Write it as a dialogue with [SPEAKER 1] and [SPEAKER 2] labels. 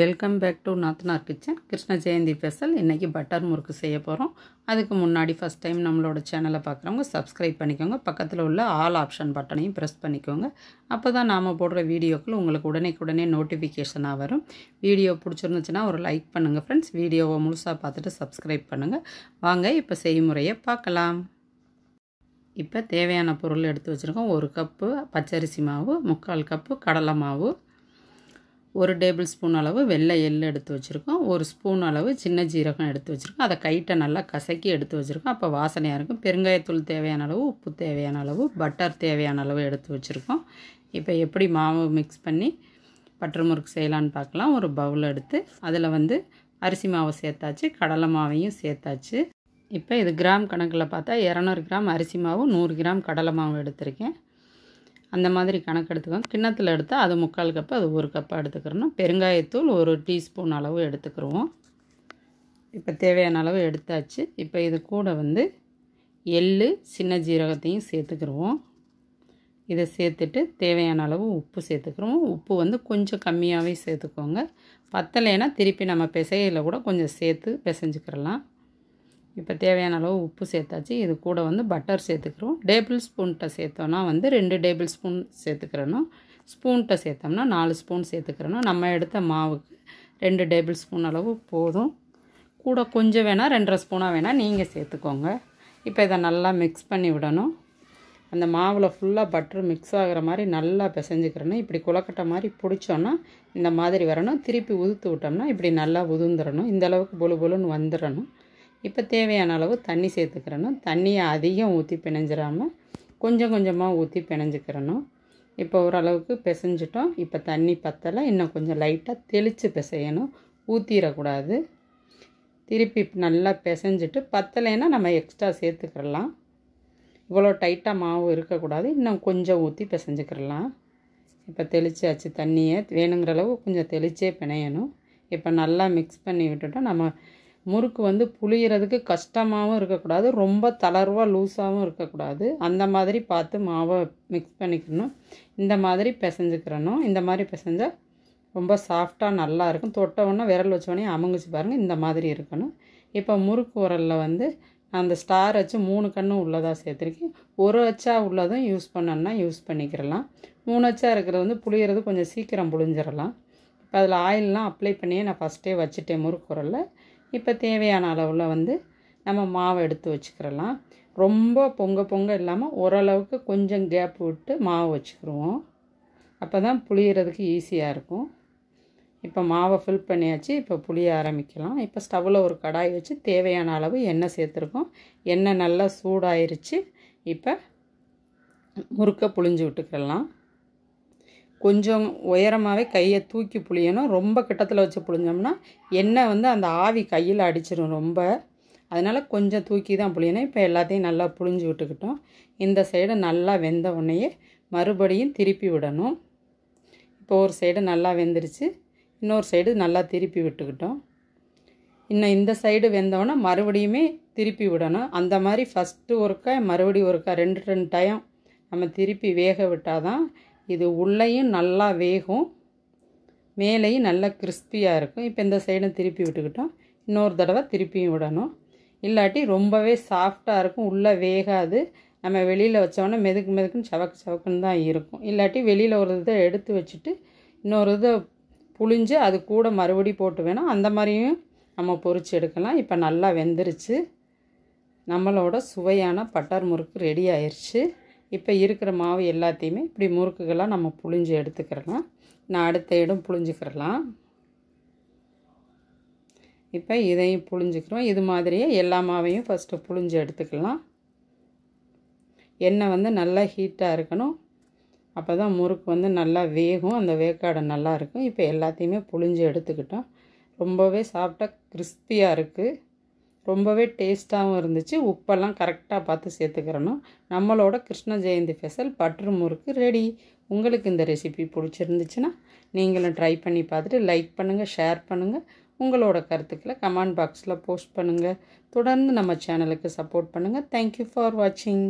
[SPEAKER 1] welcome back to Nathnar kitchen Krishna Jayanthi special இன்றைக்கி butter murukku செய்ய போகிறோம் அதுக்கு முன்னாடி ஃபஸ்ட் டைம் நம்மளோட சேனலை பார்க்குறவங்க சப்ஸ்கிரைப் பண்ணிக்கோங்க பக்கத்தில் உள்ள ஆல் ஆப்ஷன் பட்டனையும் ப்ரெஸ் பண்ணிக்கோங்க அப்போ தான் நாம் போடுற வீடியோக்கள் உங்களுக்கு உடனே நோட்டிஃபிகேஷனாக வரும் வீடியோ பிடிச்சிருந்துச்சுன்னா ஒரு லைக் பண்ணுங்கள் ஃப்ரெண்ட்ஸ் வீடியோவை முழுசாக பார்த்துட்டு சப்ஸ்கிரைப் பண்ணுங்கள் வாங்க இப்போ செய்முறையை பார்க்கலாம் இப்போ தேவையான பொருள் எடுத்து வச்சுருக்கோம் ஒரு கப்பு பச்சரிசி மாவு முக்கால் கப்பு கடலை மாவு ஒரு டேபிள் ஸ்பூன் அளவு வெள்ளை எள் எடுத்து வச்சுருக்கோம் ஒரு ஸ்பூன் அளவு சின்ன ஜீரகம் எடுத்து வச்சுருக்கோம் அதை கைட்டை நல்லா கசக்கி எடுத்து வச்சுருக்கோம் அப்போ வாசனையாக இருக்கும் பெருங்காயத்தூள் தேவையான அளவு உப்பு தேவையான அளவு பட்டர் தேவையான அளவு எடுத்து வச்சுருக்கோம் இப்போ எப்படி மாவு மிக்ஸ் பண்ணி பட்டர் முறுக்கு செய்யலான்னு பார்க்கலாம் ஒரு பவுல் எடுத்து அதில் வந்து அரிசி மாவை சேர்த்தாச்சு கடலை மாவையும் சேர்த்தாச்சு இப்போ இது கிராம் கணக்கில் பார்த்தா இரநூறு கிராம் அரிசி மாவும் நூறு கிராம் கடலை மாவும் எடுத்திருக்கேன் அந்த மாதிரி கணக்கு எடுத்துக்கணும் கிண்ணத்தில் எடுத்து அது முக்கால் கப்பு அது ஒரு கப்பாக எடுத்துக்கிறணும் பெருங்காயத்தூள் ஒரு டீஸ்பூன் அளவு எடுத்துக்கிறோம் இப்போ தேவையான அளவு எடுத்தாச்சு இப்போ இது கூட வந்து எள் சின்ன ஜீரகத்தையும் சேர்த்துக்கிடுவோம் இதை சேர்த்துட்டு தேவையான அளவு உப்பு சேர்த்துக்கிறோம் உப்பு வந்து கொஞ்சம் கம்மியாகவே சேர்த்துக்கோங்க பத்தலைன்னா திருப்பி நம்ம பிசையில் கூட கொஞ்சம் சேர்த்து பிசைஞ்சிக்கிறலாம் இப்போ தேவையான அளவு உப்பு சேர்த்தாச்சு இது கூட வந்து பட்டர் சேர்த்துக்கிறோம் டேபிள் ஸ்பூன்கிட்ட சேர்த்தோன்னா வந்து ரெண்டு டேபிள் ஸ்பூன் சேர்த்துக்கிறணும் ஸ்பூன்கிட்ட சேர்த்தோம்னா நாலு ஸ்பூன் சேர்த்துக்கிறணும் நம்ம எடுத்த மாவுக்கு ரெண்டு டேபிள் ஸ்பூன் அளவு போதும் கூட கொஞ்சம் வேணால் ரெண்டரை ஸ்பூனாக வேணால் நீங்கள் சேர்த்துக்கோங்க இப்போ இதை நல்லா மிக்ஸ் பண்ணி விடணும் அந்த மாவில் ஃபுல்லாக பட்டர் மிக்ஸ் ஆகிற மாதிரி நல்லா பிசைஞ்சிக்கிறணும் இப்படி குளக்கட்ட மாதிரி பிடிச்சோன்னா இந்த மாதிரி வரணும் திருப்பி உதுத்து விட்டோம்னா இப்படி நல்லா உதுந்துடணும் இந்தளவுக்கு பொழு பொழுன்னு வந்துடணும் இப்போ தேவையான அளவு தண்ணி சேர்த்துக்கிறணும் தண்ணியை அதிகம் ஊற்றி பிணைஞ்சிடாமல் கொஞ்சம் கொஞ்சமாக ஊற்றி பிணைஞ்சிக்கிறணும் இப்போ ஓரளவுக்கு பிசைஞ்சிட்டோம் இப்போ தண்ணி பற்றலை இன்னும் கொஞ்சம் லைட்டாக தெளித்து பிசையணும் ஊற்றிடக்கூடாது திருப்பி நல்லா பிசைஞ்சிட்டு பத்தலைன்னா நம்ம எக்ஸ்ட்ரா சேர்த்துக்கிறலாம் இவ்வளோ டைட்டாக மாவு இருக்கக்கூடாது இன்னும் கொஞ்சம் ஊற்றி பிசைஞ்சிக்கிறலாம் இப்போ தெளிச்சாச்சு தண்ணியை வேணுங்கிற அளவு கொஞ்சம் தெளிச்சே பிணையணும் இப்போ நல்லா மிக்ஸ் பண்ணி விட்டுட்டோம் நம்ம முறுக்கு வந்து புளியறதுக்கு கஷ்டமாகவும் இருக்கக்கூடாது ரொம்ப தளர்வாக லூஸாகவும் இருக்கக்கூடாது அந்த மாதிரி பார்த்து மாவை மிக்ஸ் பண்ணிக்கணும் இந்த மாதிரி பிசைஞ்சிக்கிறணும் இந்த மாதிரி பிசைஞ்சால் ரொம்ப சாஃப்டாக நல்லா இருக்கும் தொட்டவுடனே விரல் வச்சோடனே அமுங்கிச்சு பாருங்கள் இந்த மாதிரி இருக்கணும் இப்போ முறுக்கு உரலில் வந்து அந்த ஸ்டார் வச்சு மூணு கன்று உள்ளதாக சேர்த்துருக்கேன் ஒரு வச்சா உள்ளதும் யூஸ் பண்ணணும்னா யூஸ் பண்ணிக்கிறலாம் மூணு வச்சா இருக்கிறது வந்து புளியறது கொஞ்சம் சீக்கிரம் புளிஞ்சிடலாம் இப்போ அதில் ஆயிலெலாம் அப்ளை பண்ணியே நான் ஃபஸ்ட்டே வச்சுட்டேன் உரலில் இப்போ தேவையான அளவில் வந்து நம்ம மாவை எடுத்து வச்சுக்கிறலாம் ரொம்ப பொங்க பொங்க இல்லாமல் ஓரளவுக்கு கொஞ்சம் கேப் விட்டு மாவு வச்சுக்கிடுவோம் அப்போ தான் புளியறதுக்கு ஈஸியாக இருக்கும் இப்போ மாவை ஃபில் பண்ணியாச்சு இப்போ புளிய ஆரம்பிக்கலாம் இப்போ ஸ்டவ்வில் ஒரு கடாய் வச்சு தேவையான அளவு எண்ணெய் சேர்த்துருக்கோம் எண்ணெய் நல்லா சூடாயிருச்சு இப்போ முறுக்க புளிஞ்சு விட்டுக்கிறலாம் கொஞ்சம் உயரமாகவே கையை தூக்கி புளியணும் ரொம்ப கிட்டத்தில் வச்சு புளிஞ்சோம்னா எண்ணெய் வந்து அந்த ஆவி கையில் அடிச்சிடும் ரொம்ப அதனால் கொஞ்சம் தூக்கி தான் புளியணும் இப்போ எல்லாத்தையும் நல்லா புளிஞ்சு விட்டுக்கிட்டோம் இந்த சைடு நல்லா வெந்த உடனேயே மறுபடியும் திருப்பி விடணும் இப்போ ஒரு சைடு நல்லா வெந்துருச்சு இன்னொரு சைடு நல்லா திருப்பி விட்டுக்கிட்டோம் இன்னும் இந்த சைடு வெந்தவொடனே மறுபடியுமே திருப்பி விடணும் அந்த மாதிரி ஃபஸ்ட்டு ஒருக்கா மறுபடியும் ஒருக்கா ரெண்டு ரெண்டு டைம் நம்ம திருப்பி வேக விட்டால் தான் இது உள்ளேயும் நல்லா வேகும் மேலேயும் நல்லா கிறிஸ்பியாக இருக்கும் இப்போ இந்த சைடும் திருப்பி விட்டுக்கிட்டோம் இன்னொரு தடவை திருப்பியும் விடணும் இல்லாட்டி ரொம்பவே சாஃப்டாக இருக்கும் உள்ளே வேகாது நம்ம வெளியில் வச்சோன்னா மெதுக்கு மெதுக்குன்னு சவக்கு சவக்குன்னு தான் இருக்கும் இல்லாட்டி வெளியில் ஒரு இதை எடுத்து வச்சுட்டு இன்னொரு இதை புளிஞ்சு அது கூட மறுபடி போட்டு வேணும் அந்த மாதிரியும் நம்ம பொறிச்சு எடுக்கலாம் இப்போ நல்லா வெந்துருச்சு நம்மளோட சுவையான பட்டர் முறுக்கு ரெடி ஆயிடுச்சு இப்போ இருக்கிற மாவு எல்லாத்தையுமே இப்படி முறுக்குகளாக நம்ம புழிஞ்சு எடுத்துக்கிறலாம் நான் அடுத்த இடம் புழிஞ்சுக்கிறலாம் இப்போ இதையும் புழிஞ்சுக்கிறோம் இது மாதிரியே எல்லா மாவையும் ஃபஸ்ட்டு புழிஞ்சு எடுத்துக்கலாம் எண்ணெய் வந்து நல்லா ஹீட்டாக இருக்கணும் அப்போ தான் முறுக்கு வந்து நல்லா வேகும் அந்த வேக்காடை நல்லாயிருக்கும் இப்போ எல்லாத்தையுமே புழிஞ்சு எடுத்துக்கிட்டோம் ரொம்பவே சாப்பிட்டா கிறிஸ்பியாக இருக்குது ரொம்பவே டேஸ்ட்டாகவும் இருந்துச்சு உப்பெல்லாம் கரெக்டாக பார்த்து சேர்த்துக்கிறணும் நம்மளோட Krishna Jayanthi special butter murukku ready உங்களுக்கு இந்த ரெசிபி பிடிச்சிருந்துச்சுன்னா நீங்களும் ட்ரை பண்ணி பார்த்துட்டு லைக் பண்ணுங்கள் ஷேர் பண்ணுங்கள் உங்களோட கருத்துக்களை கமெண்ட் பாக்ஸில் போஸ்ட் பண்ணுங்கள் தொடர்ந்து நம்ம சேனலுக்கு சப்போர்ட் பண்ணுங்கள் தேங்க்யூ ஃபார் வாட்சிங்